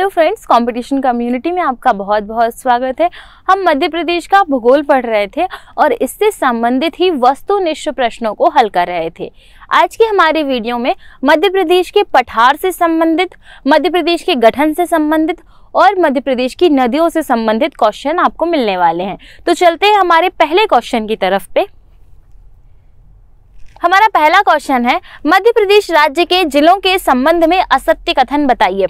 hello friends competition community में आपका बहुत बहुत स्वागत है हम मध्य प्रदेश का भूगोल पढ़ रहे थे और इससे संबंधित ही वस्तुनिष्ठ प्रश्नों को हल कर रहे थे आज के हमारे वीडियो में मध्य प्रदेश के पठार से संबंधित मध्य प्रदेश के गठन से संबंधित और मध्य प्रदेश की नदियों से संबंधित क्वेश्चन आपको मिलने वाले हैं तो चलते हैं हमारे पहले क्वेश्चन की तरफ पे हमारा पहला क्वेश्चन है मध्य प्रदेश राज्य के जिलों के संबंध में असत्य कथन बताइए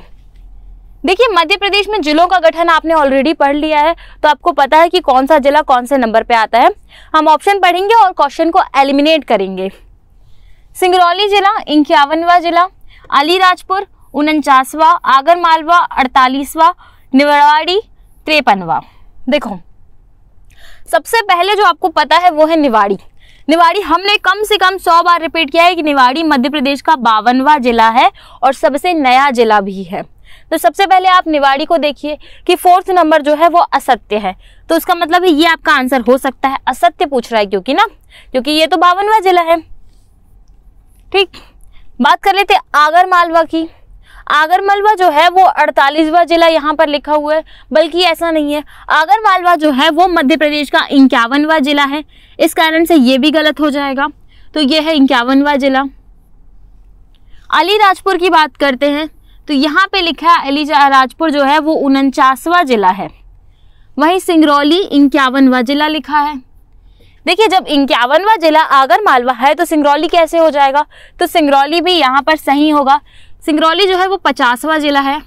देखिए मध्य प्रदेश में जिलों का गठन आपने ऑलरेडी पढ़ लिया है तो आपको पता है कि कौन सा जिला कौन से नंबर पे आता है हम ऑप्शन पढ़ेंगे और क्वेश्चन को एलिमिनेट करेंगे सिंगरौली जिला इक्यावनवा जिला अलीराजपुर उनचासवा आगर मालवा अड़तालीसवा निवाड़ी त्रेपनवा देखो सबसे पहले जो आपको पता है वो है निवाड़ी निवाड़ी हमने कम से कम सौ बार रिपीट किया है कि निवाड़ी मध्य प्रदेश का बावनवा जिला है और सबसे नया जिला भी है तो सबसे पहले आप निवाड़ी को देखिए कि फोर्थ नंबर जो है वो असत्य है तो उसका मतलब ये आपका आंसर हो सकता है असत्य पूछ रहा है क्योंकि ना क्योंकि ये तो बावनवा जिला है ठीक बात कर लेते आगर मालवा की आगर मालवा जो है वो अड़तालीसवा जिला यहाँ पर लिखा हुआ है बल्कि ऐसा नहीं है आगर मालवा जो है वो मध्य प्रदेश का इक्यावनवा जिला है इस कारण से ये भी गलत हो जाएगा तो ये है इक्यावनवा जिला अलीराजपुर की बात करते हैं तो यहाँ पे लिखा है राजपुर जो है वो उनचासवा जिला है वहीं सिंगरौली इक्यावनवा जिला लिखा है देखिए जब इक्यावनवा जिला आगर मालवा है तो सिंगरौली कैसे हो जाएगा तो सिंगरौली भी यहाँ पर सही होगा सिंगरौली जो है वो पचासवा जिला है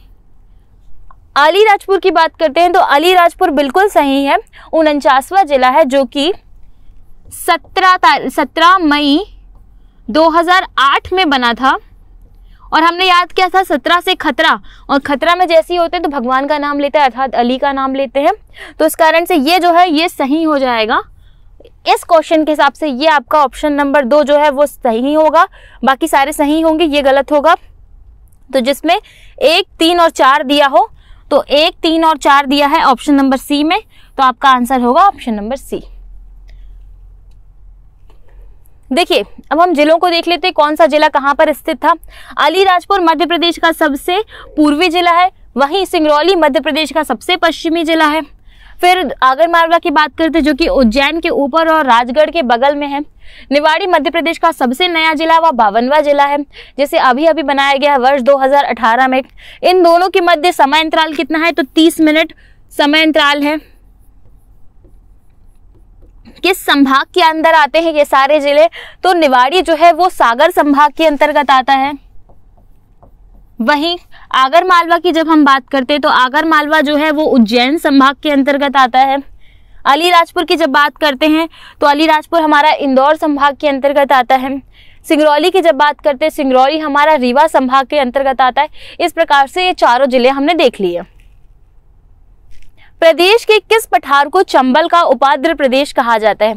अलीराजपुर की बात करते हैं तो अलीराजपुर बिल्कुल सही है उनचासवा जिला है जो कि सत्रह सत्रह मई 2008 में बना था और हमने याद किया था सत्रह से खतरा और खतरा में जैसे ही होते हैं तो भगवान का नाम लेते हैं अर्थात अली का नाम लेते हैं तो इस कारण से ये जो है ये सही हो जाएगा इस क्वेश्चन के हिसाब से ये आपका ऑप्शन नंबर दो जो है वो सही होगा बाकी सारे सही होंगे ये गलत होगा तो जिसमें एक तीन और चार दिया हो तो एक तीन और चार दिया है ऑप्शन नंबर सी में तो आपका आंसर होगा ऑप्शन नंबर सी देखिए अब हम जिलों को देख लेते हैं कौन सा जिला कहाँ पर स्थित था अलीराजपुर मध्य प्रदेश का सबसे पूर्वी जिला है वहीं सिंगरौली मध्य प्रदेश का सबसे पश्चिमी जिला है फिर आगरमालवा की बात करते जो कि उज्जैन के ऊपर और राजगढ़ के बगल में है निवाड़ी मध्य प्रदेश का सबसे नया जिला व बावनवा जिला है जिसे अभी अभी बनाया गया है वर्ष 2018 में इन दोनों के मध्य समय अंतराल कितना है तो 30 मिनट समय अंतराल है किस संभाग के अंदर आते हैं ये सारे जिले तो निवाड़ी जो है वो सागर संभाग के अंतर्गत आता है वहीं आगर मालवा की जब हम बात करते हैं तो आगर मालवा जो है वो उज्जैन संभाग के अंतर्गत आता है अलीराजपुर की जब बात करते हैं तो अलीराजपुर हमारा इंदौर संभाग के अंतर्गत आता है सिंगरौली की जब बात करते हैं सिंगरौली हमारा रीवा संभाग के अंतर्गत आता है इस प्रकार से ये चारों जिले हमने देख लिए प्रदेश के किस पठार को चंबल का उपाद्र प्रदेश कहा जाता है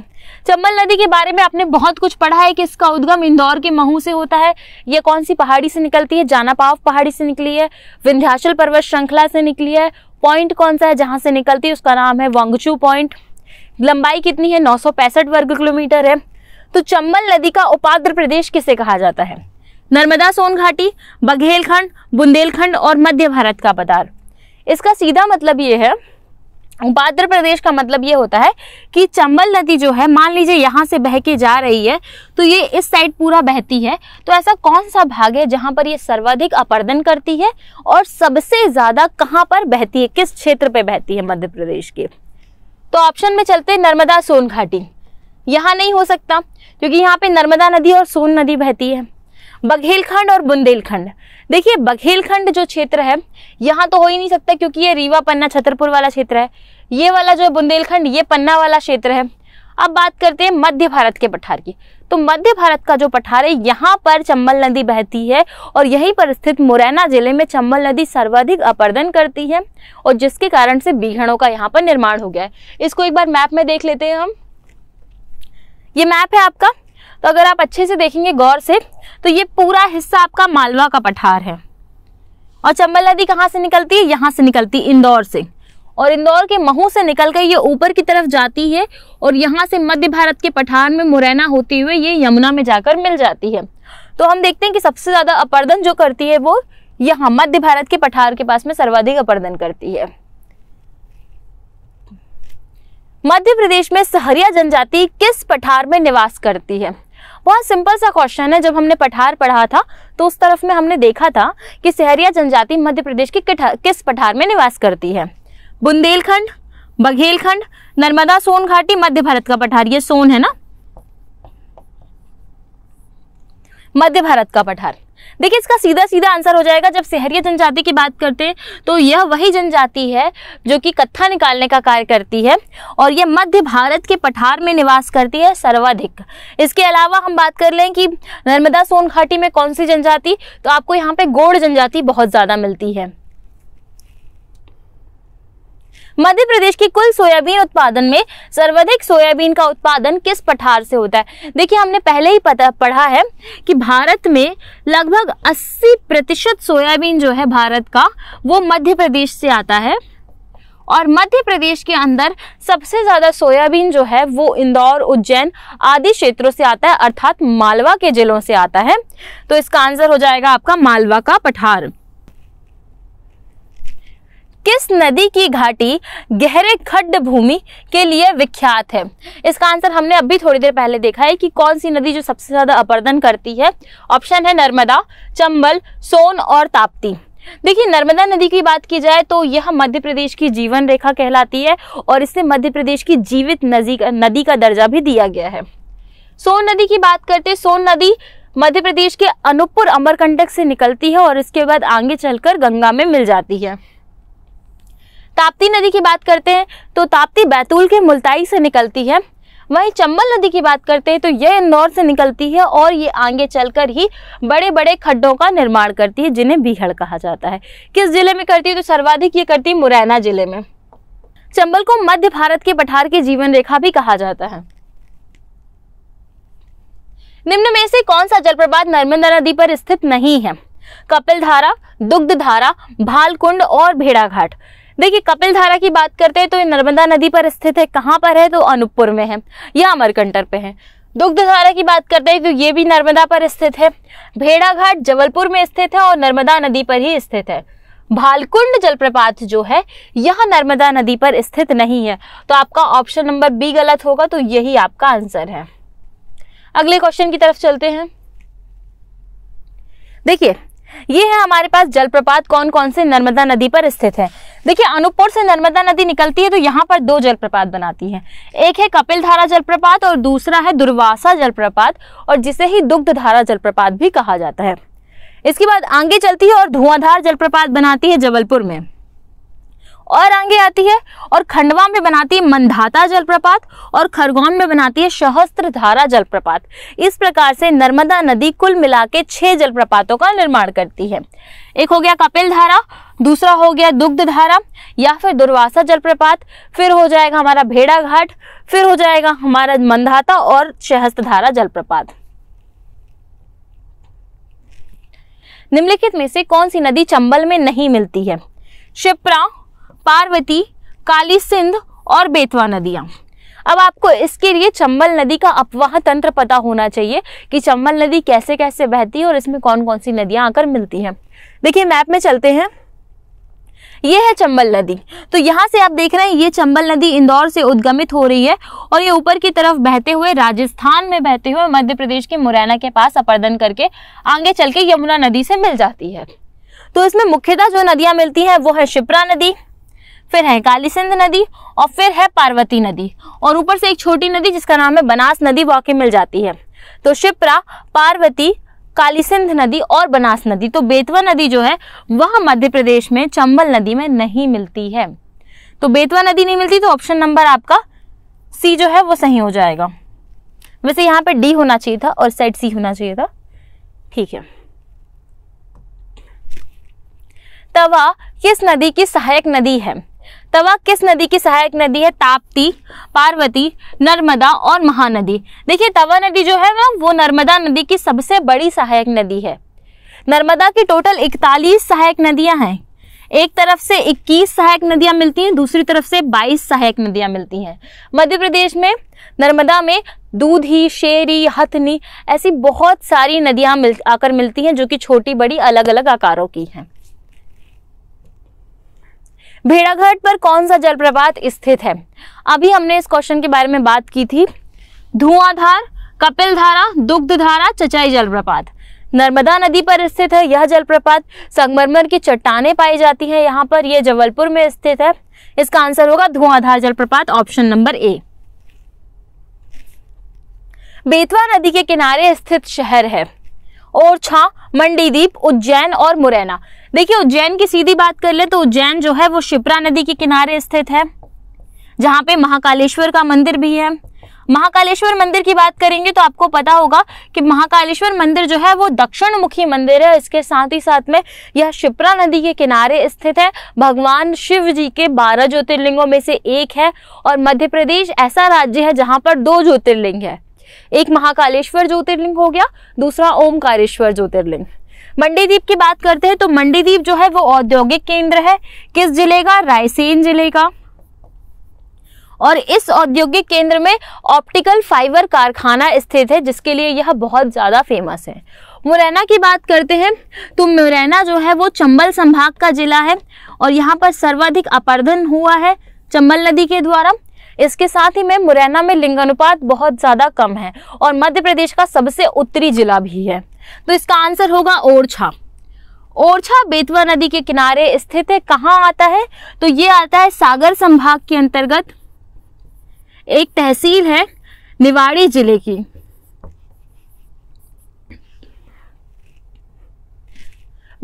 चंबल नदी के बारे में आपने बहुत कुछ पढ़ा है कि इसका उद्गम इंदौर के महू से होता है यह कौन सी पहाड़ी से निकलती है जानापाव पहाड़ी से निकली है विंध्याचल पर्वत श्रृंखला से निकली है पॉइंट कौन सा है जहाँ से निकलती है उसका नाम है वंगचू पॉइंट लंबाई कितनी है नौ वर्ग किलोमीटर है तो चंबल नदी का उपाद्र प्रदेश किसे कहा जाता है नर्मदा सोन घाटी बघेलखंड बुंदेलखंड और मध्य भारत का पदार इसका सीधा मतलब ये है उपाद्र प्रदेश का मतलब ये होता है कि चंबल नदी जो है मान लीजिए यहाँ से बह के जा रही है तो ये इस साइड पूरा बहती है तो ऐसा कौन सा भाग है जहाँ पर ये सर्वाधिक अपर्दन करती है और सबसे ज़्यादा कहाँ पर बहती है किस क्षेत्र पे बहती है मध्य प्रदेश के तो ऑप्शन में चलते हैं नर्मदा सोन घाटी यहाँ नहीं हो सकता क्योंकि यहाँ पे नर्मदा नदी और सोन नदी बहती है बघेलखंड और बुंदेलखंड देखिए बघेलखंड जो क्षेत्र है यहाँ तो हो ही नहीं सकता क्योंकि ये रीवा पन्ना छतरपुर वाला क्षेत्र है ये वाला जो है बुंदेलखंड ये पन्ना वाला क्षेत्र है अब बात करते हैं मध्य भारत के पठार की तो मध्य भारत का जो पठार है यहाँ पर चंबल नदी बहती है और यहीं पर स्थित मुरैना जिले में चंबल नदी सर्वाधिक अपर्दन करती है और जिसके कारण से बीघड़ों का यहाँ पर निर्माण हो गया है इसको एक बार मैप में देख लेते हैं हम ये मैप है आपका तो अगर आप अच्छे से देखेंगे गौर से तो ये पूरा हिस्सा आपका मालवा का पठार है और चंबल नदी कहाँ से निकलती है यहाँ से निकलती है इंदौर से और इंदौर के महू से निकल कर ये ऊपर की तरफ जाती है और यहाँ से मध्य भारत के पठार में मुरैना होते हुए ये यमुना में जाकर मिल जाती है तो हम देखते हैं कि सबसे ज़्यादा अपर्दन जो करती है वो यहाँ मध्य भारत के पठार के पास में सर्वाधिक अपर्दन करती है मध्य प्रदेश में सहरिया जनजाति किस पठार में निवास करती है बहुत सिंपल सा क्वेश्चन है जब हमने पठार पढ़ा था तो उस तरफ में हमने देखा था कि सहरिया जनजाति मध्य प्रदेश के किस पठार में निवास करती है बुंदेलखंड बघेलखंड नर्मदा सोन घाटी मध्य भारत का पठार ये सोन है ना मध्य भारत का पठार देखिए इसका सीधा सीधा आंसर हो जाएगा जब शहरीय जनजाति की बात करते हैं तो यह वही जनजाति है जो कि कत्था निकालने का कार्य करती है और यह मध्य भारत के पठार में निवास करती है सर्वाधिक इसके अलावा हम बात कर लें कि नर्मदा सोन घाटी में कौन सी जनजाति तो आपको यहाँ पे गोड़ जनजाति बहुत ज़्यादा मिलती है मध्य प्रदेश के कुल सोयाबीन उत्पादन में सर्वाधिक सोयाबीन का उत्पादन किस पठार से होता है देखिए हमने पहले ही पता पढ़ा है कि भारत में लगभग 80 प्रतिशत सोयाबीन जो है भारत का वो मध्य प्रदेश से आता है और मध्य प्रदेश के अंदर सबसे ज़्यादा सोयाबीन जो है वो इंदौर उज्जैन आदि क्षेत्रों से आता है अर्थात मालवा के जिलों से आता है तो इसका आंसर हो जाएगा आपका मालवा का पठार किस नदी की घाटी गहरे खड्ड भूमि के लिए विख्यात है इसका आंसर हमने अभी थोड़ी देर पहले देखा है कि कौन सी नदी जो सबसे ज़्यादा अपर्दन करती है ऑप्शन है नर्मदा चंबल सोन और ताप्ती देखिए नर्मदा नदी की बात की जाए तो यह मध्य प्रदेश की जीवन रेखा कहलाती है और इसे मध्य प्रदेश की जीवित नदी का नदी का दर्जा भी दिया गया है सोन नदी की बात करते सोन नदी मध्य प्रदेश के अनूपपुर अमरकंटक से निकलती है और इसके बाद आगे चलकर गंगा में मिल जाती है ताप्ती नदी की बात करते हैं तो ताप्ती बैतूल के मुल्ताई से निकलती है वहीं चंबल नदी की बात करते हैं तो यह इंदौर से निकलती है और ये आगे चलकर ही बड़े बड़े खड्डों का निर्माण करती है जिन्हें बीहड़ कहा जाता है किस जिले में करती है तो सर्वाधिक ये करती है मुरैना जिले में चंबल को मध्य भारत के पठार की जीवन रेखा भी कहा जाता है निम्न में से कौन सा जलप्रपात नर्मदा नदी पर स्थित नहीं है कपिल धारा दुग्ध धारा भालकुंड और भेड़ाघाट देखिए कपिल धारा की बात करते हैं तो ये नर्मदा नदी पर स्थित है कहाँ पर है तो अनूपपुर में है या अमरकंटर पे है दुग्ध धारा की बात करते हैं तो ये भी नर्मदा पर स्थित है भेड़ाघाट जबलपुर में स्थित है और नर्मदा नदी पर ही स्थित है भालकुंड जलप्रपात जो है यह नर्मदा नदी पर स्थित नहीं है तो आपका ऑप्शन नंबर बी गलत होगा तो यही आपका आंसर है अगले क्वेश्चन की तरफ चलते हैं देखिए ये है हमारे पास जलप्रपात कौन कौन से नर्मदा नदी पर स्थित है देखिए अनूपपुर से नर्मदा नदी निकलती है तो यहाँ पर दो जलप्रपात बनाती है एक है कपिल धारा जलप्रपात और दूसरा है दुर्वासा जलप्रपात और जिसे ही दुग्ध धारा जलप्रपात भी कहा जाता है इसके बाद आगे चलती है और धुआंधार जलप्रपात बनाती है जबलपुर में और आगे आती है और खंडवा में बनाती है मंदाता जलप्रपात और खरगोन में बनाती है सहस्त्र धारा जलप्रपात इस प्रकार से नर्मदा नदी कुल मिला के छह जलप्रपातों का निर्माण करती है एक हो गया कपिल धारा दूसरा हो गया दुग्ध धारा या फिर दुर्वासा जलप्रपात फिर हो जाएगा हमारा भेड़ा घाट फिर हो जाएगा हमारा मंदाता और सहस्त्र धारा जलप्रपात निम्नलिखित में से कौन सी नदी चंबल में नहीं मिलती है शिप्रा पार्वती काली सिंध और बेतवा नदियाँ अब आपको इसके लिए चंबल नदी का अपवाह तंत्र पता होना चाहिए कि चंबल नदी कैसे कैसे बहती है और इसमें कौन कौन सी नदियाँ आकर मिलती हैं देखिए मैप में चलते हैं ये है चंबल नदी तो यहाँ से आप देख रहे हैं ये चंबल नदी इंदौर से उद्गमित हो रही है और ये ऊपर की तरफ बहते हुए राजस्थान में बहते हुए मध्य प्रदेश के मुरैना के पास अपर्दन करके आगे चल के यमुना नदी से मिल जाती है तो इसमें मुख्यतः जो नदियाँ मिलती हैं वो है शिप्रा नदी फिर है काली सिंध नदी और फिर है पार्वती नदी और ऊपर से एक छोटी नदी जिसका नाम है बनास नदी वाके मिल जाती है तो शिप्रा पार्वती कालीसिंध नदी और बनास नदी तो बेतवा नदी जो है वह मध्य प्रदेश में चंबल नदी में नहीं मिलती है तो बेतवा नदी नहीं मिलती तो ऑप्शन नंबर आपका सी जो है वो सही हो जाएगा वैसे यहाँ पे डी होना चाहिए था और सेट सी होना चाहिए था ठीक है तवा किस नदी की सहायक नदी है तवा किस नदी की सहायक नदी है ताप्ती पार्वती नर्मदा और महानदी देखिए तवा नदी जो है ना वो नर्मदा नदी की सबसे बड़ी सहायक नदी है नर्मदा की टोटल 41 सहायक नदियां हैं एक तरफ से 21 सहायक नदियां मिलती हैं दूसरी तरफ से 22 सहायक नदियां मिलती हैं मध्य प्रदेश में नर्मदा में दूधी शेरी हथनी ऐसी बहुत सारी नदियां मिल आकर मिलती हैं जो कि छोटी बड़ी अलग अलग आकारों की हैं भेड़ाघाट पर कौन सा जलप्रपात स्थित है अभी हमने इस क्वेश्चन के बारे में बात की थी धुआंधार कपिल धारा दुग्ध धारा चचाई जलप्रपात नर्मदा नदी पर स्थित है यह जलप्रपात संगमरमर की चट्टाने पाई जाती हैं यहाँ पर यह जबलपुर में स्थित है इसका आंसर होगा धुआंधार जलप्रपात ऑप्शन नंबर ए बेतवा नदी के किनारे स्थित शहर है ओरछा मंडीदीप उज्जैन और मुरैना देखिए उज्जैन की सीधी बात कर ले तो उज्जैन जो है वो शिप्रा नदी के किनारे स्थित है जहाँ पे महाकालेश्वर का मंदिर भी है महाकालेश्वर मंदिर की बात करेंगे तो आपको पता होगा कि महाकालेश्वर मंदिर जो है वो दक्षिण मुखी मंदिर है इसके साथ ही साथ में यह शिप्रा नदी के किनारे स्थित है भगवान शिव जी के बारह ज्योतिर्लिंगों में से एक है और मध्य प्रदेश ऐसा राज्य है जहाँ पर दो ज्योतिर्लिंग है एक महाकालेश्वर ज्योतिर्लिंग हो गया दूसरा ओमकारेश्वर ज्योतिर्लिंग मंडीदीप की बात करते हैं तो मंडीदीप जो है वो औद्योगिक केंद्र है किस जिले का रायसेन जिले का और इस औद्योगिक केंद्र में ऑप्टिकल फाइबर कारखाना स्थित है जिसके लिए यह बहुत ज़्यादा फेमस है मुरैना की बात करते हैं तो मुरैना जो है वो चंबल संभाग का जिला है और यहाँ पर सर्वाधिक अपर्धन हुआ है चंबल नदी के द्वारा इसके साथ ही में मुरैना में लिंगानुपात बहुत ज़्यादा कम है और मध्य प्रदेश का सबसे उत्तरी जिला भी है तो इसका आंसर होगा ओरछा ओरछा बेतवा नदी के किनारे स्थित है कहाँ आता है तो ये आता है सागर संभाग के अंतर्गत एक तहसील है निवाड़ी जिले की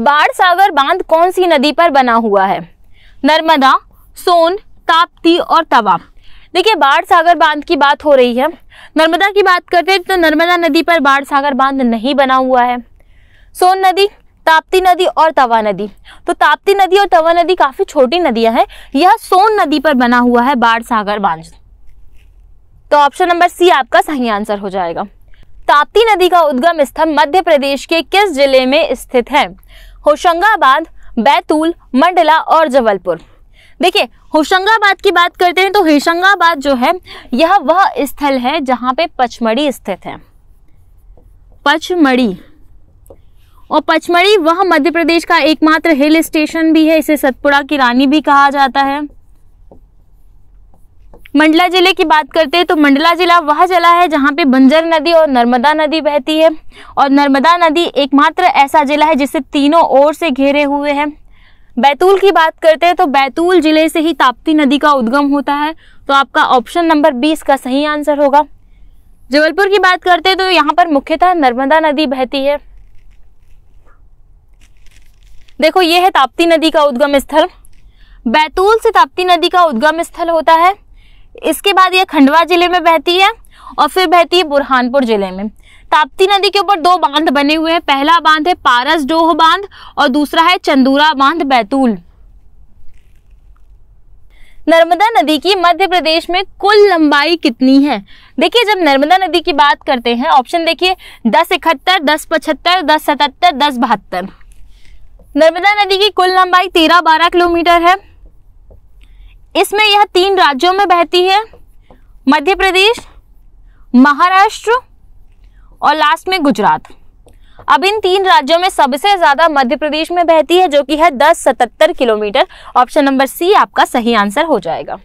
बाढ़ सागर बांध कौन सी नदी पर बना हुआ है नर्मदा सोन ताप्ती और तवा देखिए बाढ़ सागर बांध की बात हो रही है नर्मदा की बात करते हैं तो नर्मदा नदी पर बाढ़ सागर बांध नहीं बना हुआ है सोन नदी ताप्ती नदी और तवा नदी तो ताप्ती नदी और तवा नदी काफी छोटी नदियां हैं यह सोन नदी पर बना हुआ है बाढ़ सागर बांध तो ऑप्शन नंबर सी आपका सही आंसर हो जाएगा ताप्ती नदी का उद्गम स्थल मध्य प्रदेश के किस जिले में स्थित है होशंगाबाद बैतूल मंडला और जबलपुर देखिए होशंगाबाद की बात करते हैं तो होशंगाबाद जो है यह वह स्थल है जहाँ पे पचमढ़ी स्थित है पचमढ़ी और पचमढ़ी वह मध्य प्रदेश का एकमात्र हिल स्टेशन भी है इसे सतपुड़ा की रानी भी कहा जाता है मंडला जिले की बात करते हैं तो मंडला जिला वह जिला है जहाँ पे बंजर नदी और नर्मदा नदी बहती है और नर्मदा नदी एकमात्र ऐसा जिला है जिसे तीनों ओर से घेरे हुए हैं बैतूल की बात करते हैं तो बैतूल जिले से ही ताप्ती नदी का उद्गम होता है तो आपका ऑप्शन नंबर बीस का सही आंसर होगा जबलपुर की बात करते हैं तो यहाँ पर मुख्यतः नर्मदा नदी बहती है देखो ये है ताप्ती नदी का उद्गम स्थल बैतूल से ताप्ती नदी का उद्गम स्थल होता है इसके बाद यह खंडवा जिले में बहती है और फिर बहती है बुरहानपुर जिले में ताप्ती नदी के ऊपर दो बांध बने हुए हैं पहला बांध है पारस डोह बांध और दूसरा है चंदूरा बांध बैतूल नर्मदा नदी की मध्य प्रदेश में कुल लंबाई कितनी है देखिए जब नर्मदा नदी की बात करते हैं ऑप्शन देखिए दस इकहत्तर दस पचहत्तर दस सतहत्तर दस बहत्तर नर्मदा नदी की कुल लंबाई तेरह बारह किलोमीटर है इसमें यह तीन राज्यों में बहती है मध्य प्रदेश महाराष्ट्र और लास्ट में गुजरात अब इन तीन राज्यों में सबसे ज्यादा मध्य प्रदेश में बहती है जो कि है दस सतहत्तर किलोमीटर ऑप्शन नंबर सी आपका सही आंसर हो जाएगा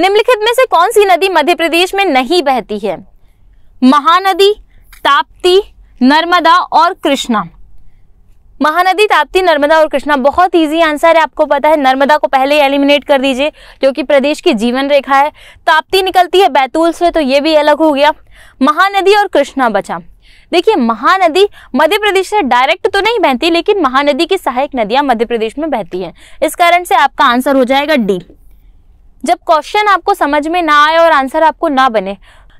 निम्नलिखित में से कौन सी नदी मध्य प्रदेश में नहीं बहती है महानदी ताप्ती नर्मदा और कृष्णा महानदी ताप्ती नर्मदा और कृष्णा बहुत इजी आंसर है आपको पता है नर्मदा को पहले एलिमिनेट कर दीजिए क्योंकि प्रदेश की जीवन रेखा है ताप्ती निकलती है बैतूल से तो ये भी अलग हो गया महानदी और कृष्णा बचा देखिए महानदी मध्य प्रदेश से डायरेक्ट तो नहीं बहती लेकिन महानदी की सहायक नदियां मध्य प्रदेश में बहती हैं इस कारण से आपका आंसर हो जाएगा डी जब क्वेश्चन आपको समझ में ना आए और आंसर आपको ना बने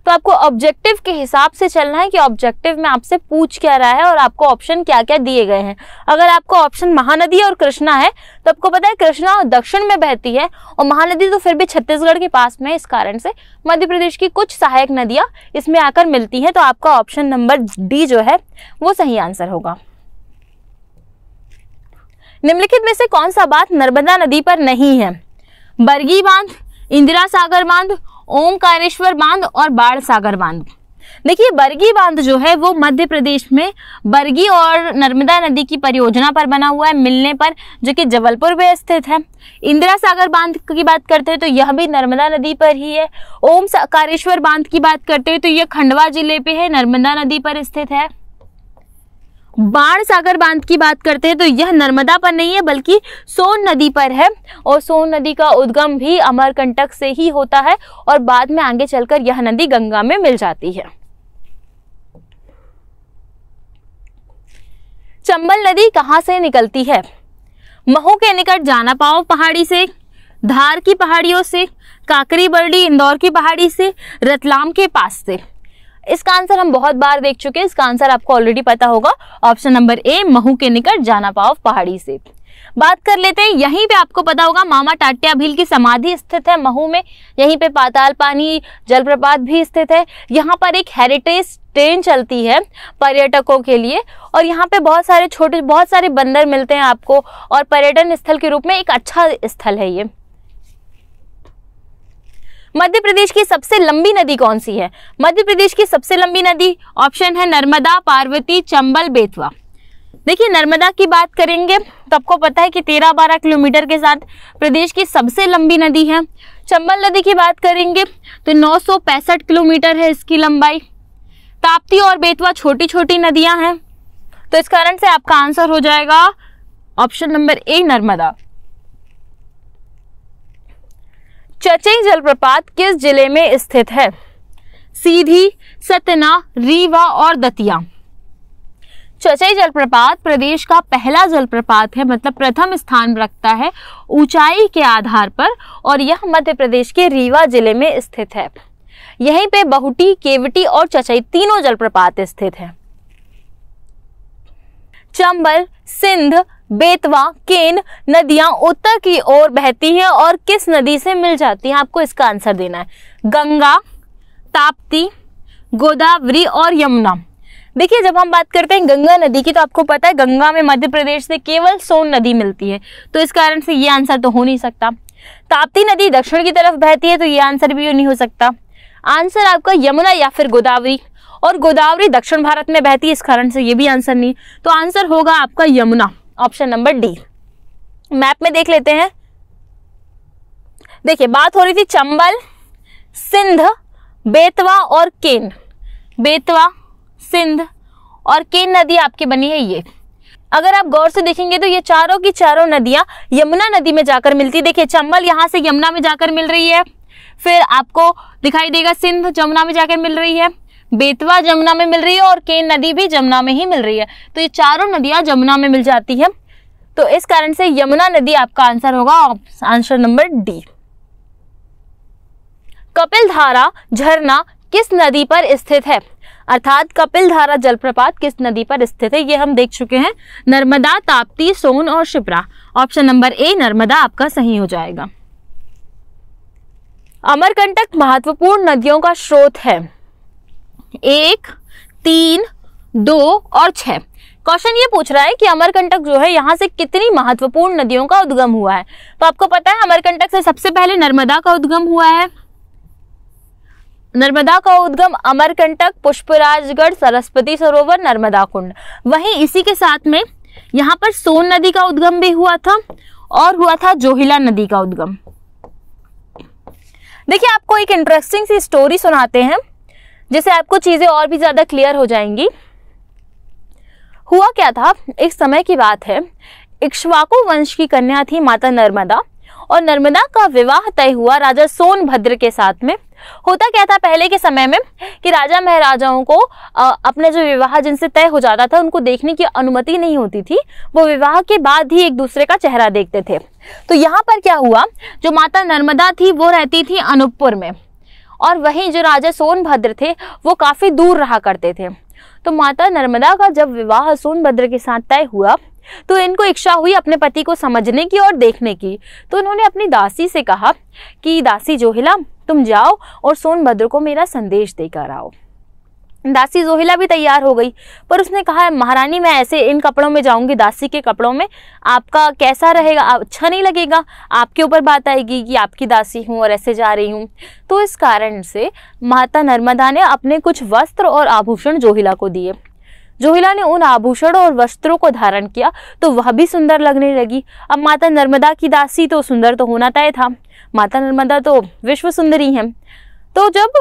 तो आपको ऑब्जेक्टिव के हिसाब से चलना है कि ऑब्जेक्टिव में आपसे पूछ क्या रहा है और आपको ऑप्शन क्या क्या दिए गए हैं अगर आपको ऑप्शन महानदी और कृष्णा है तो आपको पता है कृष्णा दक्षिण में बहती है और महानदी तो फिर भी छत्तीसगढ़ के पास में इस कारण से मध्य प्रदेश की कुछ सहायक नदियाँ इसमें आकर मिलती हैं तो आपका ऑप्शन नंबर डी जो है वो सही आंसर होगा निम्नलिखित में से कौन सा बांध नर्मदा नदी पर नहीं है बरगी बांध इंदिरा सागर बांध ओमकारेश्वर बांध और बाढ़ सागर बांध देखिए बरगी बांध जो है वो मध्य प्रदेश में बरगी और नर्मदा नदी की परियोजना पर बना हुआ है मिलने पर जो कि जबलपुर में स्थित है इंदिरा सागर बांध की बात करते हैं तो यह भी नर्मदा नदी पर ही है ओम कारेश्वर बांध की बात करते हैं तो यह खंडवा जिले पे है नर्मदा नदी पर स्थित है बाण सागर बांध की बात करते हैं तो यह नर्मदा पर नहीं है बल्कि सोन नदी पर है और सोन नदी का उद्गम भी अमरकंटक से ही होता है और बाद में आगे चलकर यह नदी गंगा में मिल जाती है चंबल नदी कहाँ से निकलती है महू के निकट जाना पाओ पहाड़ी से धार की पहाड़ियों से काकरी बर्डी इंदौर की पहाड़ी से रतलाम के पास से इसका आंसर हम बहुत बार देख चुके हैं इसका आंसर आपको ऑलरेडी पता होगा ऑप्शन नंबर ए महू के निकट जाना पाव पहाड़ी से बात कर लेते हैं यहीं पे आपको पता होगा मामा टाट्या भील की समाधि स्थित है महू में यहीं पे पाताल पानी जलप्रपात भी स्थित है यहाँ पर एक हेरिटेज ट्रेन चलती है पर्यटकों के लिए और यहाँ पे बहुत सारे छोटे बहुत सारे बंदर मिलते हैं आपको और पर्यटन स्थल के रूप में एक अच्छा स्थल है ये मध्य प्रदेश की सबसे लंबी नदी कौन सी है मध्य प्रदेश की सबसे लंबी नदी ऑप्शन है नर्मदा पार्वती चंबल बेतवा देखिए नर्मदा की बात करेंगे तो आपको पता है कि तेरह बारह किलोमीटर के साथ प्रदेश की सबसे लंबी नदी है चंबल नदी की बात करेंगे तो नौ किलोमीटर है इसकी लंबाई ताप्ती और बेतवा छोटी छोटी नदियां हैं तो इस कारण से आपका आंसर हो जाएगा option number A Narmada Chachai जलप्रपात किस जिले में स्थित है सीधी सतना रीवा और दतिया चचई जलप्रपात प्रदेश का पहला जलप्रपात है मतलब प्रथम स्थान रखता है ऊंचाई के आधार पर और यह मध्य प्रदेश के रीवा जिले में स्थित है यहीं पे बहुटी केवटी और चचई तीनों जलप्रपात स्थित है चंबल सिंध बेतवा केन नदियां उत्तर की ओर बहती है और किस नदी से मिल जाती है आपको इसका आंसर देना है गंगा ताप्ती गोदावरी और यमुना देखिए जब हम बात करते हैं गंगा नदी की तो आपको पता है गंगा में मध्य प्रदेश से केवल सोन नदी मिलती है तो इस कारण से ये आंसर तो हो नहीं सकता ताप्ती नदी दक्षिण की तरफ बहती है तो ये आंसर भी नहीं हो सकता आंसर आपका यमुना या फिर गोदावरी और गोदावरी दक्षिण भारत में बहती है इस कारण से ये भी आंसर नहीं तो आंसर होगा आपका Yamuna option number D map में देख लेते हैं देखिए बात हो रही थी चंबल सिंध बेतवा और केन बेतवा सिंध और केन नदी आपकी बनी है ये अगर आप गौर से देखेंगे तो ये चारों की चारों नदियां यमुना नदी में जाकर मिलती देखिए चंबल यहां से यमुना में जाकर मिल रही है फिर आपको दिखाई देगा सिंध जमुना में जाकर मिल रही है बेतवा जमुना में मिल रही है और केन नदी भी जमुना में ही मिल रही है तो ये चारों नदियां जमुना में मिल जाती है तो इस कारण से यमुना नदी आपका आंसर होगा आंसर नंबर डी कपिल धारा झरना किस नदी पर स्थित है अर्थात कपिल धारा जलप्रपात किस नदी पर स्थित है ये हम देख चुके हैं नर्मदा ताप्ती सोन और Shipra option number A Narmada आपका सही हो जाएगा अमरकंटक महत्वपूर्ण नदियों का स्रोत है एक तीन दो और छ क्वेश्चन ये पूछ रहा है कि अमरकंटक जो है यहाँ से कितनी महत्वपूर्ण नदियों का उद्गम हुआ है तो आपको पता है अमरकंटक से सबसे पहले नर्मदा का उद्गम हुआ है नर्मदा का उद्गम अमरकंटक पुष्पराजगढ़ सरस्वती सरोवर नर्मदा कुंड वहीं इसी के साथ में यहाँ पर सोन नदी का उद्गम भी हुआ था और हुआ था जोहिला नदी का उद्गम देखिए आपको एक इंटरेस्टिंग सी स्टोरी सुनाते हैं जिससे आपको चीज़ें और भी ज़्यादा क्लियर हो जाएंगी हुआ क्या था एक समय की बात है इक्ष्वाकु वंश की कन्या थी माता नर्मदा और नर्मदा का विवाह तय हुआ राजा सोनभद्र के साथ में होता क्या था पहले के समय में कि राजा महाराजाओं को अपने जो विवाह जिनसे तय हो जाता था उनको देखने की अनुमति नहीं होती थी वो विवाह के बाद ही एक दूसरे का चेहरा देखते थे तो यहाँ पर क्या हुआ जो माता नर्मदा थी वो रहती थी अनूपपुर में और वहीं जो राजा सोनभद्र थे वो काफ़ी दूर रहा करते थे तो माता नर्मदा का जब विवाह सोनभद्र के साथ तय हुआ तो इनको इच्छा हुई अपने पति को समझने की और देखने की तो उन्होंने अपनी दासी से कहा कि दासी जोहिला तुम जाओ और सोनभद्र को मेरा संदेश देकर आओ दासी जोहिला भी तैयार हो गई पर उसने कहा महारानी मैं ऐसे इन कपड़ों में जाऊंगी दासी के कपड़ों में आपका कैसा रहेगा अच्छा नहीं लगेगा आपके ऊपर बात आएगी कि आपकी दासी हूँ और ऐसे जा रही हूँ तो इस कारण से माता नर्मदा ने अपने कुछ वस्त्र और आभूषण जोहिला को दिए जोहिला ने उन आभूषण और वस्त्रों को धारण किया तो वह भी सुंदर लगने लगी अब माता नर्मदा की दासी तो सुंदर तो होना तय था माता नर्मदा तो विश्व सुंदरी हैं तो जब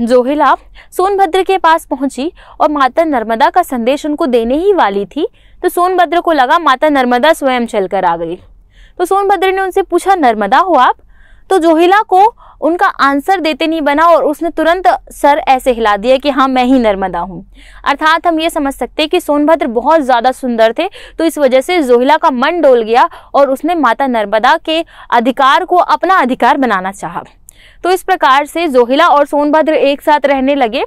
जोहिला सोनभद्र के पास पहुंची और माता नर्मदा का संदेश उनको देने ही वाली थी तो सोनभद्र को लगा माता नर्मदा स्वयं चलकर आ गई तो सोनभद्र ने उनसे पूछा नर्मदा हो आप तो जोहिला को उनका आंसर देते नहीं बना और उसने तुरंत सर ऐसे हिला दिया कि हाँ मैं ही नर्मदा हूँ अर्थात हम ये समझ सकते हैं कि सोनभद्र बहुत ज़्यादा सुंदर थे तो इस वजह से जोहिला का मन डोल गया और उसने माता नर्मदा के अधिकार को अपना अधिकार बनाना चाहा तो इस प्रकार से जोहिला और सोनभद्र एक साथ रहने लगे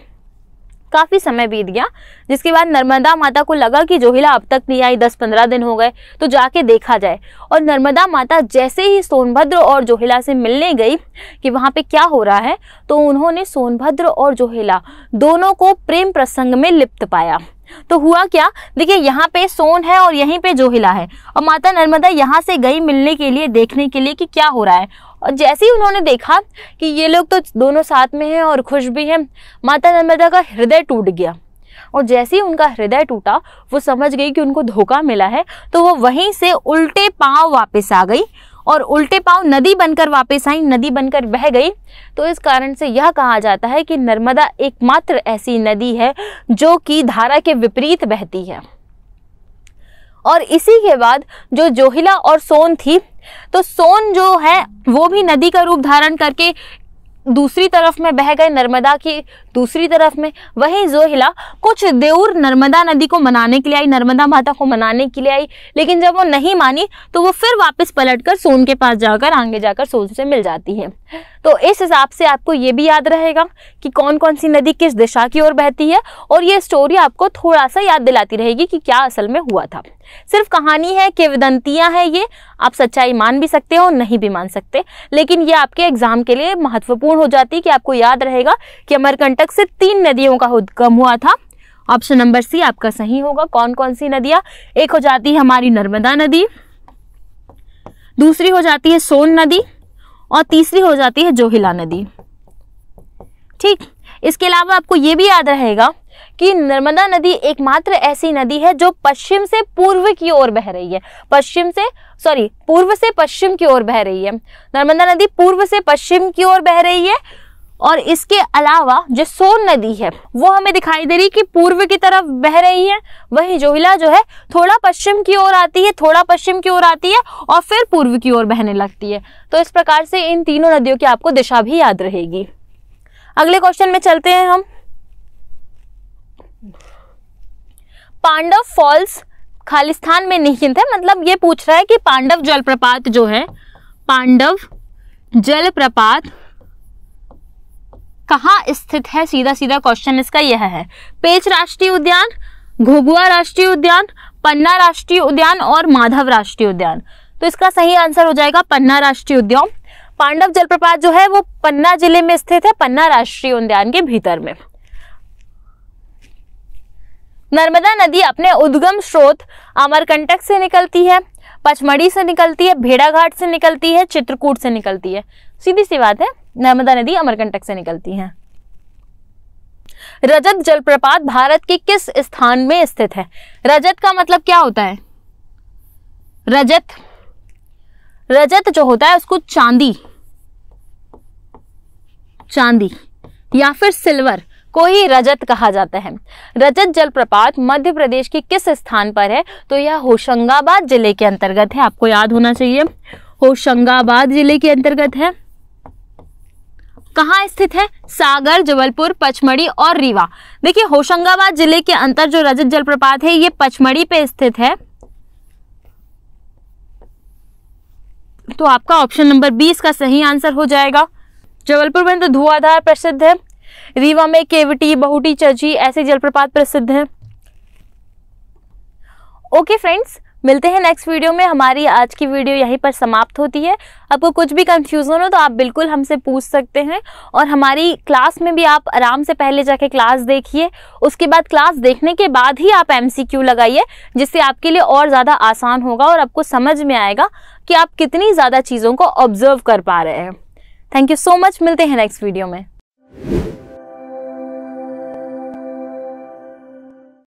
काफ़ी समय बीत गया जिसके बाद नर्मदा माता को लगा कि जोहिला अब तक नहीं आई दस पंद्रह दिन हो गए तो जाके देखा जाए और नर्मदा माता जैसे ही सोनभद्र और जोहिला से मिलने गई कि वहाँ पे क्या हो रहा है तो उन्होंने सोनभद्र और जोहिला दोनों को प्रेम प्रसंग में लिप्त पाया तो हुआ क्या देखिए यहाँ पे सोन है और यहीं पे जोहिला है और माता नर्मदा यहाँ से गई मिलने के लिए देखने के लिए कि क्या हो रहा है और जैसे ही उन्होंने देखा कि ये लोग तो दोनों साथ में हैं और खुश भी हैं माता नर्मदा का हृदय टूट गया और जैसे ही उनका हृदय टूटा वो समझ गई कि उनको धोखा मिला है तो वो वहीं से उल्टे पाँव वापस आ गई और उल्टे पांव नदी बनकर वापस आई नदी बनकर बह गई तो इस कारण से यह कहा जाता है कि नर्मदा एकमात्र ऐसी नदी है जो कि धारा के विपरीत बहती है और इसी के बाद जो जोहिला और सोन थी तो सोन जो है वो भी नदी का रूप धारण करके दूसरी तरफ में बह गए नर्मदा की दूसरी तरफ में वही जोहिला कुछ देउर नर्मदा नदी को मनाने के लिए आई नर्मदा माता को मनाने के लिए आई लेकिन जब वो नहीं मानी तो वो फिर वापस पलट कर सोन के पास जाकर आगे जाकर सोन से मिल जाती है तो इस हिसाब से आपको ये भी याद रहेगा कि कौन कौन सी नदी किस दिशा की ओर बहती है और ये स्टोरी आपको थोड़ा सा याद दिलाती रहेगी कि क्या असल में हुआ था सिर्फ कहानी है कि विदंतियाँ हैं ये आप सच्चाई मान भी सकते हो नहीं भी मान सकते लेकिन ये आपके एग्जाम के लिए महत्वपूर्ण हो जाती है कि आपको याद रहेगा कि अमरकंटक अलग से तीन नदियों का उद्गम हुआ था ऑप्शन नंबर सी आपका सही होगा कौन कौन सी नदियां एक हो जाती है हमारी नर्मदा नदी दूसरी हो जाती है सोन नदी और तीसरी हो जाती है जोहिला नदी ठीक इसके अलावा आपको ये भी याद रहेगा कि नर्मदा नदी एकमात्र ऐसी नदी है जो पश्चिम से पूर्व की ओर बह रही है पश्चिम से सॉरी पूर्व से पश्चिम की ओर बह रही है नर्मदा नदी पूर्व से पश्चिम की ओर बह रही है और इसके अलावा जो सोन नदी है वो हमें दिखाई दे रही कि पूर्व की तरफ बह रही है वही जोहिला जो है थोड़ा पश्चिम की ओर आती है थोड़ा पश्चिम की ओर आती है और फिर पूर्व की ओर बहने लगती है तो इस प्रकार से इन तीनों नदियों की आपको दिशा भी याद रहेगी अगले क्वेश्चन में चलते हैं हम पांडव फॉल्स खालिस्तान में निहित है मतलब ये पूछ रहा है कि पांडव जलप्रपात जो है पांडव जलप्रपात कहाँ स्थित है सीधा सीधा क्वेश्चन इसका यह है पेच राष्ट्रीय उद्यान घोगुआ राष्ट्रीय उद्यान पन्ना राष्ट्रीय उद्यान और माधव राष्ट्रीय उद्यान तो इसका सही आंसर हो जाएगा पन्ना राष्ट्रीय उद्यान पांडव जलप्रपात जो है वो पन्ना जिले में स्थित है पन्ना राष्ट्रीय उद्यान के भीतर में नर्मदा नदी अपने उद्गम स्रोत अमरकंटक से निकलती है पचमढ़ी से निकलती है भेड़ाघाट से निकलती है चित्रकूट से निकलती है सीधी सी बात है नर्मदा नदी अमरकंटक से निकलती है रजत जलप्रपात भारत के किस स्थान में स्थित है रजत का मतलब क्या होता है रजत रजत जो होता है उसको चांदी चांदी या फिर सिल्वर को ही रजत कहा जाता है रजत जलप्रपात मध्य प्रदेश के किस स्थान पर है तो यह होशंगाबाद जिले के अंतर्गत है आपको याद होना चाहिए होशंगाबाद जिले के अंतर्गत है कहाँ स्थित है सागर जबलपुर पचमढ़ी और रीवा देखिए होशंगाबाद जिले के अंतर जो रजत जलप्रपात है ये पचमढ़ी पे स्थित है तो आपका ऑप्शन नंबर बीस का सही आंसर हो जाएगा जबलपुर में तो धुआधार प्रसिद्ध है रीवा में केवटी बहुटी चर्ची ऐसे जलप्रपात प्रसिद्ध है ओके फ्रेंड्स मिलते हैं नेक्स्ट वीडियो में हमारी आज की वीडियो यहीं पर समाप्त होती है आपको कुछ भी कन्फ्यूज़न हो तो आप बिल्कुल हमसे पूछ सकते हैं और हमारी क्लास में भी आप आराम से पहले जाके क्लास देखिए उसके बाद क्लास देखने के बाद ही आप एमसीक्यू लगाइए जिससे आपके लिए और ज़्यादा आसान होगा और आपको समझ में आएगा कि आप कितनी ज़्यादा चीज़ों को ऑब्जर्व कर पा रहे हैं थैंक यू सो मच मिलते हैं नेक्स्ट वीडियो में